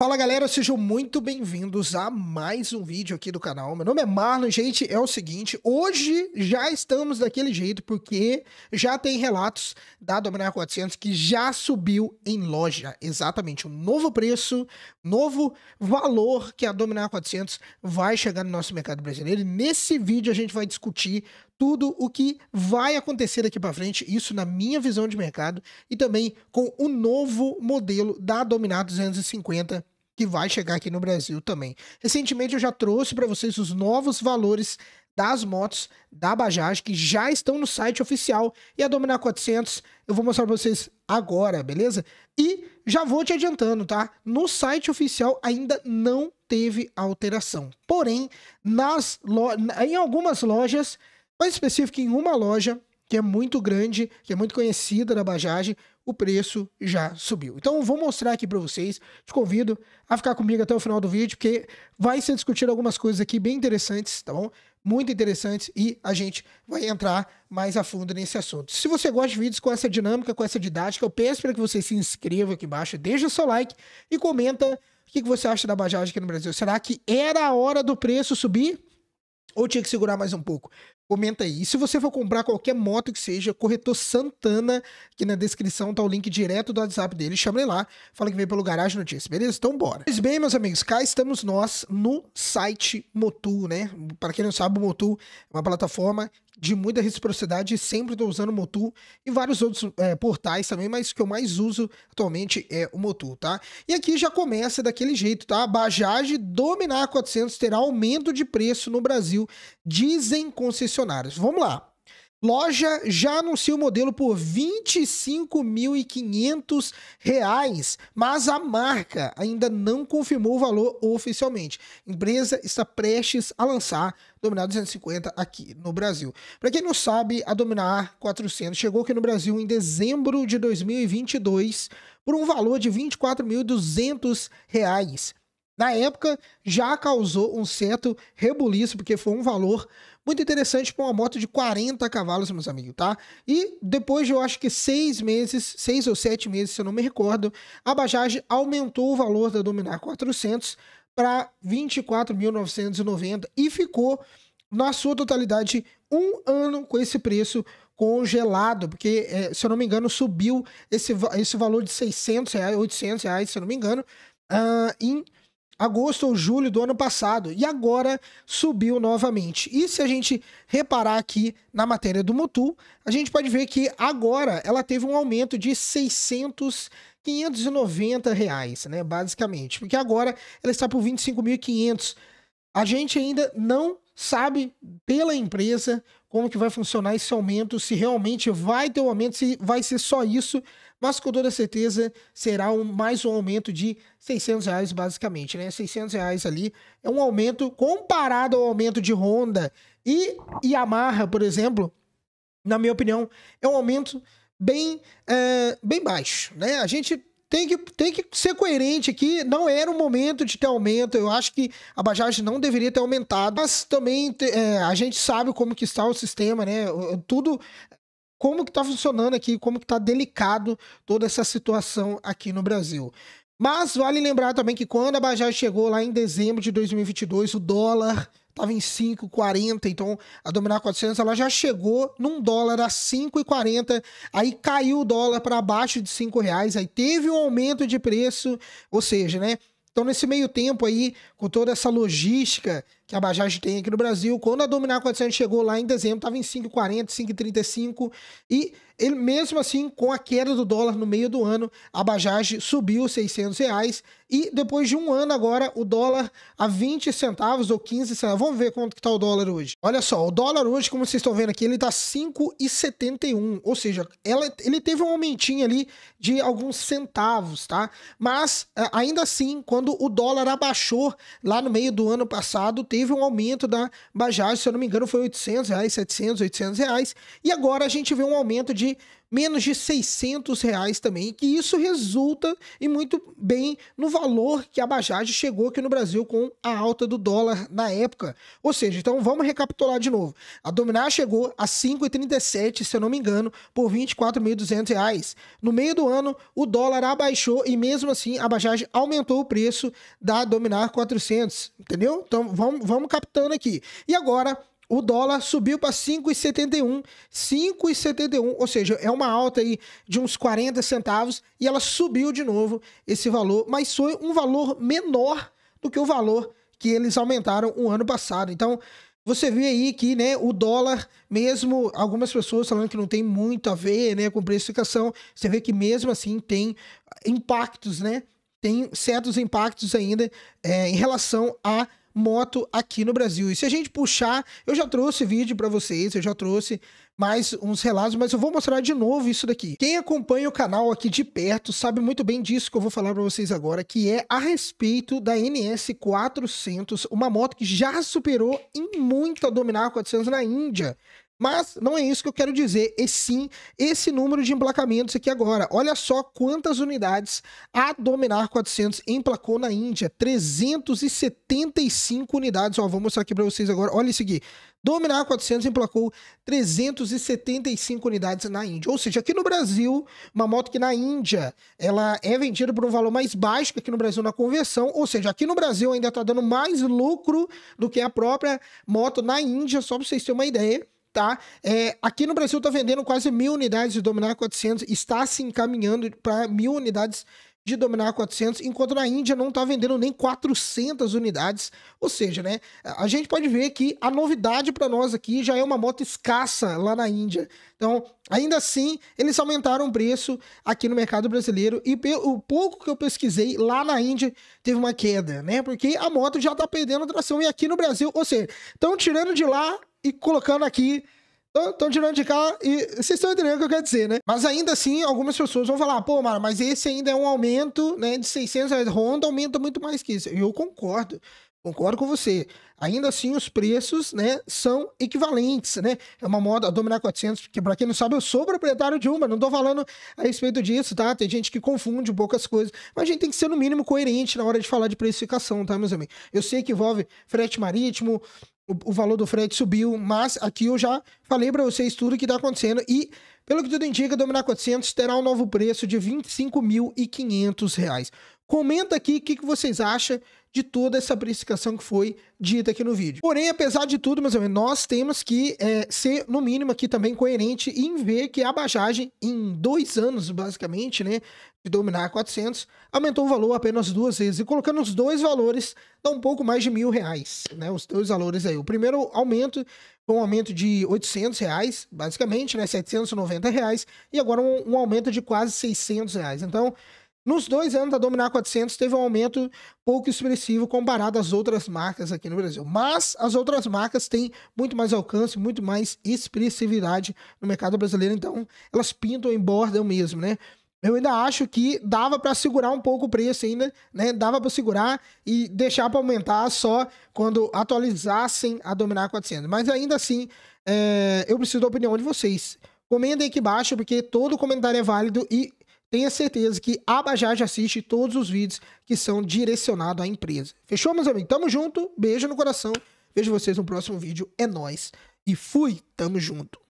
Fala galera, sejam muito bem-vindos a mais um vídeo aqui do canal. Meu nome é Marlon, gente, é o seguinte, hoje já estamos daquele jeito porque já tem relatos da Dominar 400 que já subiu em loja, exatamente, um novo preço, novo valor que a Dominar 400 vai chegar no nosso mercado brasileiro. E nesse vídeo a gente vai discutir tudo o que vai acontecer daqui para frente, isso na minha visão de mercado e também com o novo modelo da Dominar 250 que vai chegar aqui no Brasil também. Recentemente eu já trouxe para vocês os novos valores das motos da Bajaj que já estão no site oficial e a Dominar 400 eu vou mostrar para vocês agora, beleza? E já vou te adiantando, tá? No site oficial ainda não teve alteração. Porém, nas lo... em algumas lojas, mais específico em uma loja, que é muito grande, que é muito conhecida da Bajaj, o preço já subiu. Então vou mostrar aqui para vocês, te convido a ficar comigo até o final do vídeo, porque vai ser discutido algumas coisas aqui bem interessantes, tá bom? Muito interessantes e a gente vai entrar mais a fundo nesse assunto. Se você gosta de vídeos com essa dinâmica, com essa didática, eu peço para que você se inscreva aqui embaixo, deixa seu like e comenta o que você acha da Bajaj aqui no Brasil. Será que era a hora do preço subir? ou tinha que segurar mais um pouco? Comenta aí. E se você for comprar qualquer moto que seja, corretor Santana, que na descrição tá o link direto do WhatsApp dele, chama ele lá, fala que veio pelo Garagem Notícias, beleza? Então bora. Pois bem, meus amigos, cá estamos nós no site Motul, né? Para quem não sabe, o Motul é uma plataforma de muita reciprocidade, sempre estou usando o Motu e vários outros é, portais também, mas o que eu mais uso atualmente é o Motu, tá? E aqui já começa daquele jeito, tá? A Bajaj dominar 400 terá aumento de preço no Brasil, dizem concessionários. Vamos lá. Loja já anuncia o modelo por R$ 25.500, mas a marca ainda não confirmou o valor oficialmente. A empresa está prestes a lançar Dominar 250 aqui no Brasil. Para quem não sabe, a Dominar 400 chegou aqui no Brasil em dezembro de 2022 por um valor de R$ 24.200 na época já causou um certo rebuliço, porque foi um valor muito interessante para uma moto de 40 cavalos, meus amigos, tá? E depois de eu acho que seis meses, seis ou sete meses, se eu não me recordo, a Bajaj aumentou o valor da Dominar 400 para 24.990 e ficou na sua totalidade um ano com esse preço congelado, porque eh, se eu não me engano subiu esse, esse valor de 600 reais, 800 reais, se eu não me engano, uh, em agosto ou julho do ano passado e agora subiu novamente. E se a gente reparar aqui na matéria do Mutu, a gente pode ver que agora ela teve um aumento de 600 590 reais, né, basicamente, porque agora ela está por 25.500. A gente ainda não sabe pela empresa como que vai funcionar esse aumento, se realmente vai ter um aumento, se vai ser só isso mas com toda certeza será um, mais um aumento de 600 reais basicamente, né? 600 reais ali é um aumento comparado ao aumento de Honda e Yamaha, por exemplo, na minha opinião, é um aumento bem, é, bem baixo, né? A gente tem que, tem que ser coerente aqui. Não era o momento de ter aumento. Eu acho que a Bajaj não deveria ter aumentado. Mas também é, a gente sabe como que está o sistema, né? Tudo como que está funcionando aqui, como que está delicado toda essa situação aqui no Brasil. Mas vale lembrar também que quando a Bajaj chegou lá em dezembro de 2022, o dólar estava em 5,40, então a Dominar 400 ela já chegou num dólar a 5,40, aí caiu o dólar para abaixo de 5 reais, aí teve um aumento de preço, ou seja, né? Então nesse meio tempo aí, com toda essa logística que a Bajaj tem aqui no Brasil. Quando a Dominar 400 chegou lá em dezembro, estava em 5,40, 5,35 e ele, mesmo assim, com a queda do dólar no meio do ano, a Bajaj subiu 600 reais e depois de um ano agora, o dólar a 20 centavos ou 15 centavos. Vamos ver quanto que tá o dólar hoje. Olha só, o dólar hoje, como vocês estão vendo aqui, ele está 5,71, ou seja, ela, ele teve um aumentinho ali de alguns centavos, tá? Mas, eh, ainda assim, quando o dólar abaixou lá no meio do ano passado, teve teve um aumento da Bajaj, se eu não me engano, foi 800 reais, 700, 800 reais. E agora a gente vê um aumento de menos de 600 reais também, que isso resulta e muito bem no valor que a Bajaj chegou aqui no Brasil com a alta do dólar na época. Ou seja, então vamos recapitular de novo. A Dominar chegou a 5,37, se eu não me engano, por 24.200 reais. No meio do ano, o dólar abaixou e mesmo assim a Bajaj aumentou o preço da Dominar 400, entendeu? Então vamos, vamos captando aqui. E agora o dólar subiu para 5,71, 5,71, ou seja, é uma alta aí de uns 40 centavos e ela subiu de novo esse valor, mas foi um valor menor do que o valor que eles aumentaram o ano passado. Então, você vê aí que, né, o dólar, mesmo algumas pessoas falando que não tem muito a ver, né, com precificação, você vê que mesmo assim tem impactos, né? Tem certos impactos ainda é, em relação a moto aqui no Brasil. E se a gente puxar, eu já trouxe vídeo para vocês, eu já trouxe mais uns relatos, mas eu vou mostrar de novo isso daqui. Quem acompanha o canal aqui de perto sabe muito bem disso que eu vou falar para vocês agora, que é a respeito da NS 400, uma moto que já superou em muito a dominar 400 na Índia. Mas não é isso que eu quero dizer, e sim esse número de emplacamentos aqui agora. Olha só quantas unidades a Dominar 400 emplacou na Índia, 375 unidades. Ó, vou mostrar aqui para vocês agora. Olha isso aqui. Dominar 400 emplacou 375 unidades na Índia. Ou seja, aqui no Brasil, uma moto que na Índia ela é vendida por um valor mais baixo que aqui no Brasil na conversão. Ou seja, aqui no Brasil ainda está dando mais lucro do que a própria moto na Índia, só para vocês terem uma ideia tá? É, aqui no Brasil tá vendendo quase mil unidades de Dominar 400, está se encaminhando para mil unidades de dominar 400, enquanto na Índia não está vendendo nem 400 unidades. Ou seja, né, a gente pode ver que a novidade para nós aqui já é uma moto escassa lá na Índia. Então, ainda assim, eles aumentaram o preço aqui no mercado brasileiro e o pouco que eu pesquisei lá na Índia teve uma queda, né? Porque a moto já está perdendo tração e aqui no Brasil, ou seja, estão tirando de lá e colocando aqui. Estão tirando de cá e vocês estão entendendo o que eu quero dizer, né? Mas ainda assim, algumas pessoas vão falar, pô, mano, mas esse ainda é um aumento, né, de 600 reais. Honda aumenta muito mais que isso. E eu concordo. Concordo com você. Ainda assim, os preços, né, são equivalentes, né? É uma moda, a Dominar 400, que para quem não sabe, eu sou proprietário de uma, não tô falando a respeito disso, tá? Tem gente que confunde poucas coisas, mas a gente tem que ser no mínimo coerente na hora de falar de precificação, tá, meus amigos? Eu sei que envolve frete marítimo, o, valor do frete subiu, mas aqui eu já falei para vocês tudo o que está acontecendo e, pelo que tudo indica, Dominar 400 terá um novo preço de R$ 25.500. Comenta aqui o que, que vocês acham de toda essa precificação que foi dita aqui no vídeo. Porém, apesar de tudo, meus amigos, nós temos que é, ser, no mínimo, aqui também coerente em ver que a baixagem em dois anos, basicamente, né, de dominar 400, aumentou o valor apenas duas vezes. E colocando os dois valores, dá um pouco mais de mil reais, né, os dois valores aí. O primeiro aumento foi um aumento de 800 reais, basicamente, né, 790 reais, e agora um, um aumento de quase 600 reais. Então, nos dois anos da Dominar 400 teve um aumento pouco expressivo comparado às outras marcas aqui no Brasil. Mas as outras marcas têm muito mais alcance, muito mais expressividade no mercado brasileiro, então elas pintam e bordam mesmo, né? Eu ainda acho que dava para segurar um pouco o preço ainda, né? Dava para segurar e deixar para aumentar só quando atualizassem a Dominar 400. Mas ainda assim, é... eu preciso da opinião de vocês. Comentem aqui embaixo, porque todo comentário é válido e tenha certeza que a Bajaj assiste todos os vídeos que são direcionados à empresa. Fechou, meus amigos? Tamo junto, beijo no coração. Vejo vocês no próximo vídeo. É nós E fui, tamo junto.